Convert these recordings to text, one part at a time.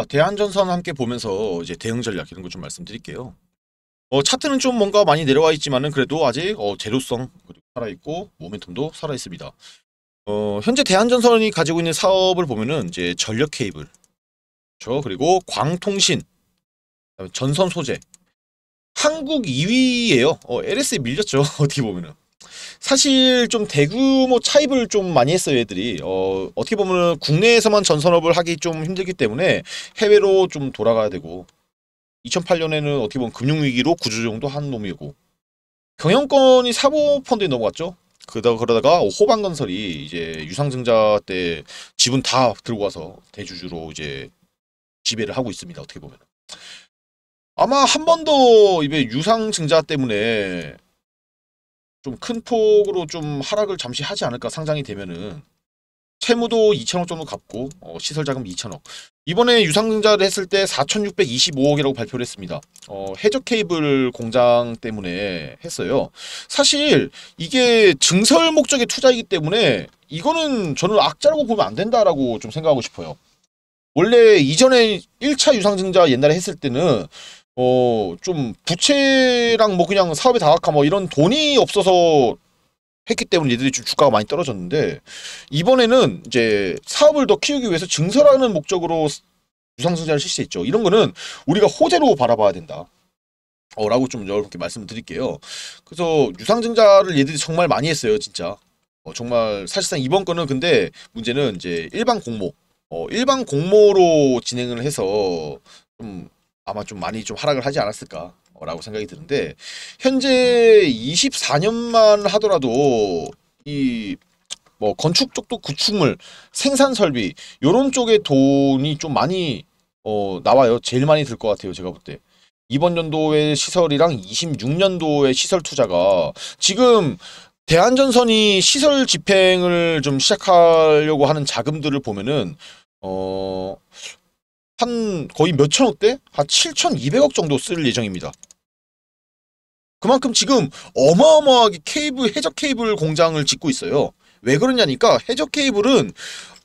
자, 대한전선 함께 보면서 이제 대응 전략 이런 거 좀 말씀드릴게요. 어, 차트는 좀 뭔가 많이 내려와 있지만은 그래도 아직 어, 제로성 살아있고 모멘텀도 살아있습니다. 어, 현재 대한전선이 가지고 있는 사업을 보면은 이제 전력 케이블, 그렇죠? 그리고 광통신, 전선 소재, 한국 2위예요. 어, LS에 밀렸죠. 어떻게 보면은. 사실 좀 대규모 차입을 좀 많이 했어요 애들이 어, 어떻게 보면 국내에서만 전선업을 하기 좀 힘들기 때문에 해외로 좀 돌아가야 되고 2008년에는 어떻게 보면 금융위기로 구조조정도 한 놈이고 경영권이 사모펀드에 넘어갔죠 그러다가, 그러다가 호방건설이 이제 유상증자 때 지분 다 들고 와서 대주주로 이제 지배를 하고 있습니다 어떻게 보면 아마 한 번도 이게 유상증자 때문에 좀큰 폭으로 좀 하락을 잠시 하지 않을까 상장이 되면은 채무도 2천억 정도 갚고 어, 시설 자금 2천억 이번에 유상증자를 했을 때 4,625억이라고 발표를 했습니다. 어, 해적 케이블 공장 때문에 했어요. 사실 이게 증설 목적의 투자이기 때문에 이거는 저는 악자라고 보면 안 된다라고 좀 생각하고 싶어요. 원래 이전에 1차 유상증자 옛날에 했을 때는 어, 좀 부채랑 뭐 그냥 사업의 다각화 뭐 이런 돈이 없어서 했기 때문에 얘들이 좀 주가가 많이 떨어졌는데 이번에는 이제 사업을 더 키우기 위해서 증설하는 목적으로 유상승자를 실시했죠. 이런 거는 우리가 호재로 바라봐야 된다. 어, 라고 좀 여러분께 말씀을 드릴게요. 그래서 유상증자를 얘들이 정말 많이 했어요. 진짜. 어, 정말 사실상 이번 거는 근데 문제는 이제 일반 공모 어, 일반 공모로 진행을 해서 좀 아마 좀 많이 좀 하락을 하지 않았을까라고 생각이 드는데 현재 24년만 하더라도 이 뭐 건축 쪽도 구축물 생산 설비 요런 쪽에 돈이 좀 많이 어 나와요 제일 많이 들 것 같아요 제가 볼 때 이번 연도의 시설이랑 26년도의 시설 투자가 지금 대한전선이 시설 집행을 좀 시작하려고 하는 자금들을 보면은 어한 거의 몇천억대? 한 7,200억 정도 쓸 예정입니다. 그만큼 지금 어마어마하게 케이블 해적 케이블 공장을 짓고 있어요. 왜 그러냐니까 해적 케이블은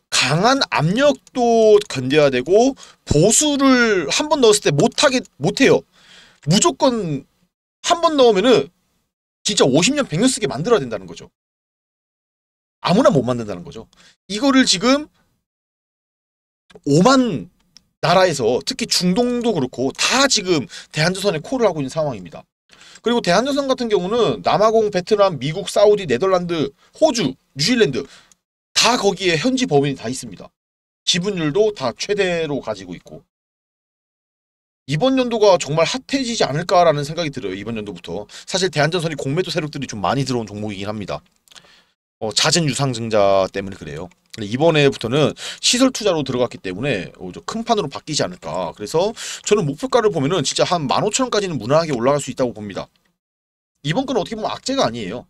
강한 압력도 견뎌야 되고 보수를 한 번 넣었을 때 못하게 못해요. 무조건 한 번 넣으면은 진짜 50년 100년 쓰게 만들어야 된다는 거죠. 아무나 못 만든다는 거죠. 이거를 지금 5만 나라에서 특히 중동도 그렇고 다 지금 대한조선에 콜을 하고 있는 상황입니다. 그리고 대한조선 같은 경우는 남아공, 베트남, 미국, 사우디, 네덜란드, 호주, 뉴질랜드 다 거기에 현지 법인이 다 있습니다. 지분율도 다 최대로 가지고 있고 이번 연도가 정말 핫해지지 않을까라는 생각이 들어요. 이번 연도부터. 사실 대한전선이 공매도 세력들이 좀 많이 들어온 종목이긴 합니다. 어, 잦은 유상증자 때문에 그래요. 이번에부터는 시설 투자로 들어갔기 때문에 어, 큰 판으로 바뀌지 않을까. 그래서 저는 목표가를 보면은 진짜 한 15,000원까지는 무난하게 올라갈 수 있다고 봅니다. 이번 건 어떻게 보면 악재가 아니에요.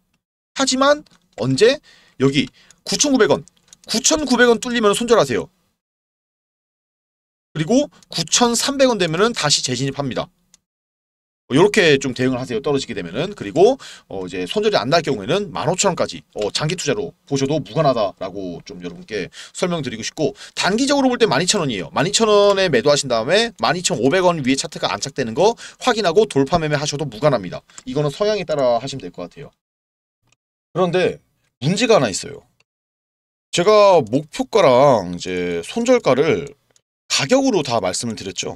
하지만 언제 여기 9,900원, 9,900원 뚫리면 손절하세요. 그리고 9,300원 되면은 다시 재진입합니다. 이렇게 어, 좀 대응을 하세요. 떨어지게 되면은 그리고 어 이제 손절이 안 날 경우에는 15,000원까지 어 장기 투자로 보셔도 무관하다라고 좀 여러분께 설명드리고 싶고 단기적으로 볼 때 12,000원이에요. 12,000원에 매도하신 다음에 12,500원 위에 차트가 안착되는 거 확인하고 돌파 매매 하셔도 무관합니다. 이거는 성향에 따라 하시면 될 것 같아요. 그런데 문제가 하나 있어요. 제가 목표가랑 이제 손절가를 가격으로 다 말씀을 드렸죠.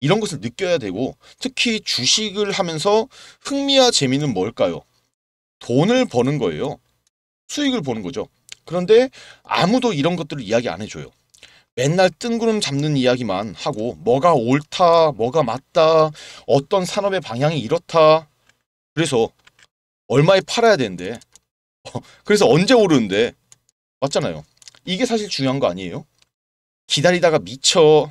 이런 것을 느껴야 되고 특히 주식을 하면서 흥미와 재미는 뭘까요? 돈을 버는 거예요. 수익을 보는 거죠. 그런데 아무도 이런 것들을 이야기 안 해줘요. 맨날 뜬구름 잡는 이야기만 하고 뭐가 옳다, 뭐가 맞다, 어떤 산업의 방향이 이렇다. 그래서 얼마에 팔아야 되는데 그래서 언제 오르는데 맞잖아요. 이게 사실 중요한 거 아니에요? 기다리다가 미쳐